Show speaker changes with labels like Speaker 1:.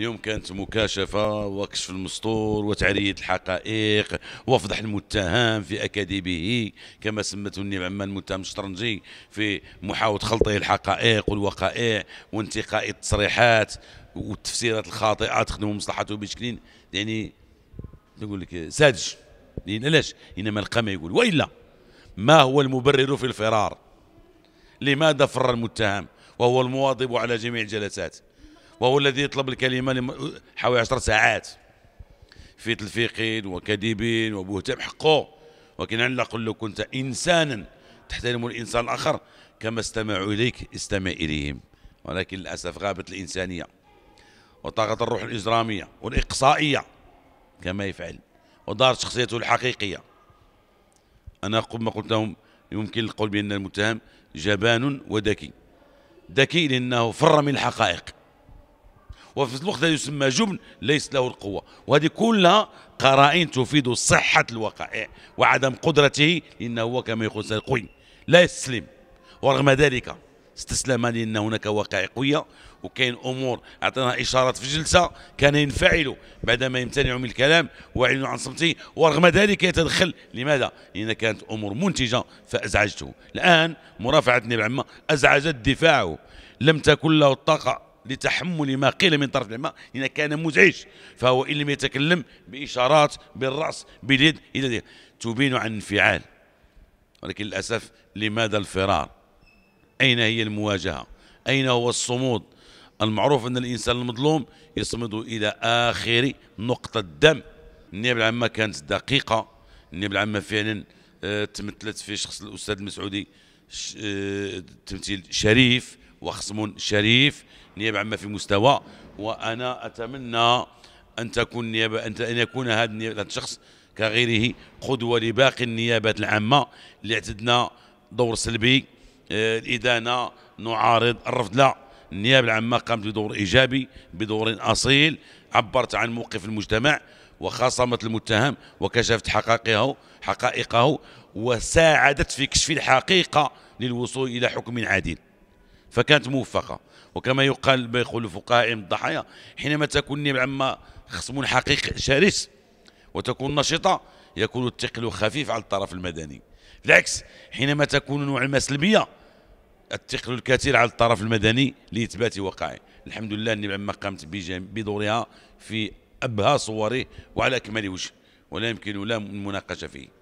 Speaker 1: اليوم كانت مكاشفة وكشف المستور وتعرية الحقائق وفضح المتهم في أكاذيبه كما سمته النيب عمان المتهم الشطرنجي في محاولة خلطه الحقائق والوقائع وانتقاء التصريحات والتفسيرات الخاطئة تخدم مصلحته بشكل يعني نقول لك ساذج يعني علاش إنما لقى ما يقول وإلا ما هو المبرر في الفرار لماذا فر المتهم وهو المواظب على جميع الجلسات وهو الذي يطلب الكلمة حوالي عشر ساعات في تلفيقين وكذبين وبهتان حقه ولكن عندنا أقول لو كنت إنسانا تحترم الإنسان الآخر كما استمعوا إليك استمع إليهم ولكن للأسف غابت الإنسانية وطاقة الروح الإجرامية والإقصائية كما يفعل ودارت شخصيته الحقيقية أنا ما قلت لهم يمكن القول بأن المتهم جبان وذكي ذكي لأنه فر من الحقائق وفي الوقت لا يسمى جبن ليس له القوة وهذه كلها قرائن تفيد صحة الوقائع إيه، وعدم قدرته لأنه هو كما يقول سيد قوي لا يستسلم ورغم ذلك استسلم لأن هناك وقائع قوية وكاين أمور أعطينا إشارات في الجلسة كان ينفعل بعدما يمتنع من الكلام وعلن عن صمته ورغم ذلك يتدخل لماذا؟ لأن كانت أمور منتجة فأزعجته الآن مرافعة نبع عمه أزعجت دفاعه لم تكن له الطاقة لتحمل ما قيل من طرف العلماء لأنه كان مزعج فهو إن لم يتكلم بإشارات بالرأس باليد إلى ذلك تبين عن انفعال ولكن للأسف لماذا الفرار أين هي المواجهة أين هو الصمود المعروف أن الإنسان المظلوم يصمد إلى آخر نقطة دم النيابة العامة كانت دقيقة النيابة العامة فعلا آه، تمثلت في شخص الأستاذ المسعودي آه، تمثيل شريف وخصم شريف نيابه عما في مستوى وانا اتمنى ان تكون نيابه ان يكون هذا الشخص كغيره قدوه لباقي النيابات العامه اللي اعتدنا دور سلبي آه، الادانه نعارض الرفض لا النيابه العامه قامت بدور ايجابي بدور اصيل عبرت عن موقف المجتمع وخاصمت المتهم وكشفت حقائقه حقائقه وساعدت في كشف الحقيقه للوصول الى حكم عادل فكانت موفقة وكما يقال بيقول الفقهاء الضحايا حينما تكون عما خصم حقيقي شرس وتكون نشطة يكون الثقل خفيف على الطرف المدني بالعكس حينما تكون ما سلبية الثقل الكثير على الطرف المدني لإثبات وقعه الحمد لله عما قامت بدورها في أبهى صوره وعلى أكمل وجه ولا يمكن لا مناقشة فيه